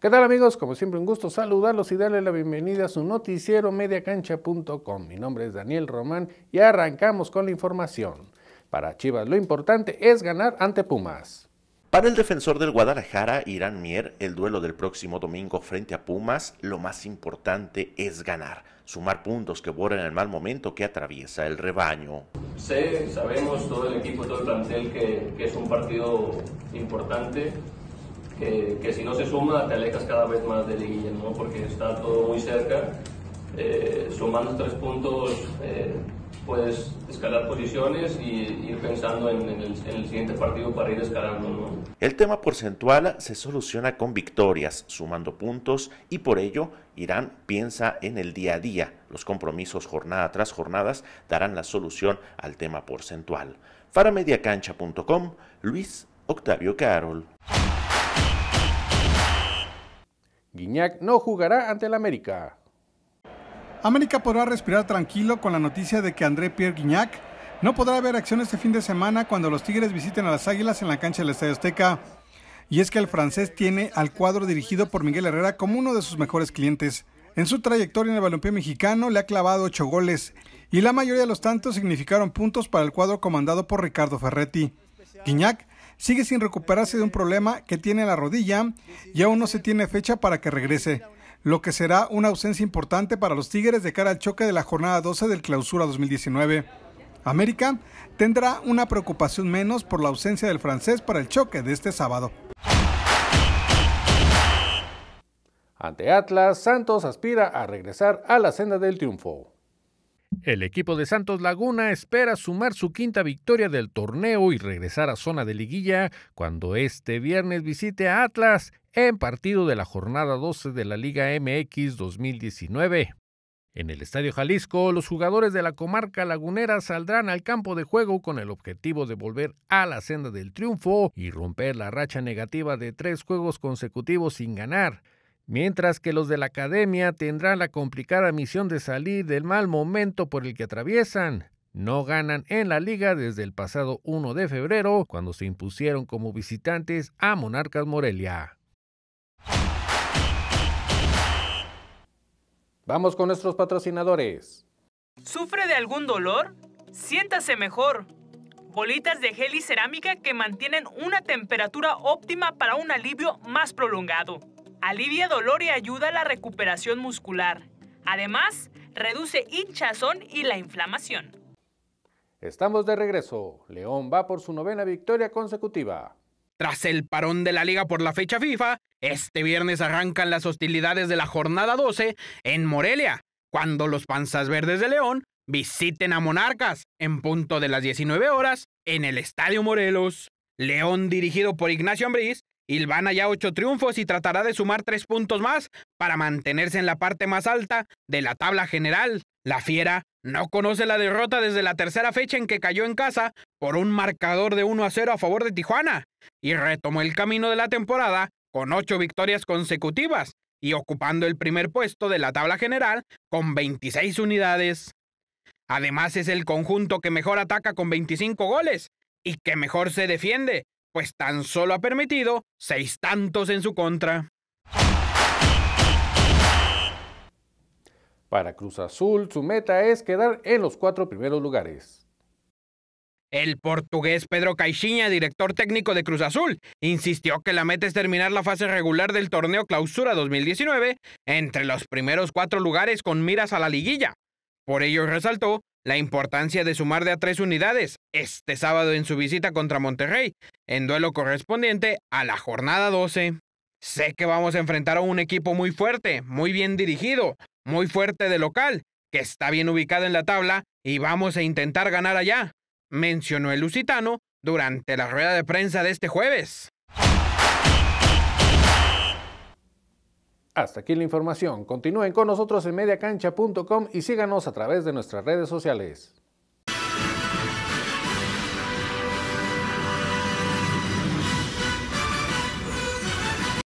¿Qué tal amigos? Como siempre un gusto saludarlos y darles la bienvenida a su noticiero mediacancha.com. Mi nombre es Daniel Román y arrancamos con la información. Para Chivas lo importante es ganar ante Pumas. Para el defensor del Guadalajara, Irán Mier, el duelo del próximo domingo frente a Pumas, lo más importante es ganar, sumar puntos que borren el mal momento que atraviesa el rebaño. Sé, sabemos todo el equipo, todo el plantel que es un partido importante, que, si no se suma te alejas cada vez más de liguilla, ¿no? porque está todo muy cerca. Eh, sumando tres puntos eh, puedes escalar posiciones y ir pensando en, el, siguiente partido para ir escalando. ¿no? El tema porcentual se soluciona con victorias, sumando puntos y por ello Irán piensa en el día a día. Los compromisos jornada tras jornada darán la solución al tema porcentual. Para mediacancha.com, Luis Octavio Carol. Guignac no jugará ante el América. América podrá respirar tranquilo con la noticia de que André Pierre Guignac no podrá ver acción este fin de semana cuando los Tigres visiten a las Águilas en la cancha del Estadio Azteca. Y es que el francés tiene al cuadro dirigido por Miguel Herrera como uno de sus mejores clientes. En su trayectoria en el balompié mexicano le ha clavado ocho goles y la mayoría de los tantos significaron puntos para el cuadro comandado por Ricardo Ferretti. Guiñac sigue sin recuperarse de un problema que tiene en la rodilla y aún no se tiene fecha para que regrese, lo que será una ausencia importante para los Tigres de cara al choque de la jornada 12 del Clausura 2019. América tendrá una preocupación menos por la ausencia del francés para el choque de este sábado. Ante Atlas, Santos aspira a regresar a la senda del triunfo. El equipo de Santos Laguna espera sumar su quinta victoria del torneo y regresar a zona de liguilla cuando este viernes visite a Atlas en partido de la jornada 12 de la Liga MX 2019. En el Estadio Jalisco, los jugadores de la comarca lagunera saldrán al campo de juego con el objetivo de volver a la senda del triunfo y romper la racha negativa de tres juegos consecutivos sin ganar mientras que los de la academia tendrán la complicada misión de salir del mal momento por el que atraviesan. No ganan en la liga desde el pasado 1 de febrero, cuando se impusieron como visitantes a Monarcas Morelia. Vamos con nuestros patrocinadores. ¿Sufre de algún dolor? Siéntase mejor. Bolitas de gel y cerámica que mantienen una temperatura óptima para un alivio más prolongado alivia dolor y ayuda a la recuperación muscular. Además, reduce hinchazón y la inflamación. Estamos de regreso. León va por su novena victoria consecutiva. Tras el parón de la liga por la fecha FIFA, este viernes arrancan las hostilidades de la jornada 12 en Morelia, cuando los Panzas Verdes de León visiten a Monarcas en punto de las 19 horas en el Estadio Morelos. León, dirigido por Ignacio Ambriz, Ilvana ya ocho triunfos y tratará de sumar tres puntos más para mantenerse en la parte más alta de la tabla general. La Fiera no conoce la derrota desde la tercera fecha en que cayó en casa por un marcador de 1 a 0 a favor de Tijuana y retomó el camino de la temporada con ocho victorias consecutivas y ocupando el primer puesto de la tabla general con 26 unidades. Además es el conjunto que mejor ataca con 25 goles y que mejor se defiende, pues tan solo ha permitido seis tantos en su contra. Para Cruz Azul, su meta es quedar en los cuatro primeros lugares. El portugués Pedro Caixinha, director técnico de Cruz Azul, insistió que la meta es terminar la fase regular del torneo Clausura 2019 entre los primeros cuatro lugares con miras a la liguilla. Por ello resaltó la importancia de sumar de a tres unidades este sábado en su visita contra Monterrey, en duelo correspondiente a la jornada 12. Sé que vamos a enfrentar a un equipo muy fuerte, muy bien dirigido, muy fuerte de local, que está bien ubicado en la tabla y vamos a intentar ganar allá, mencionó el lusitano durante la rueda de prensa de este jueves. Hasta aquí la información. Continúen con nosotros en mediacancha.com y síganos a través de nuestras redes sociales.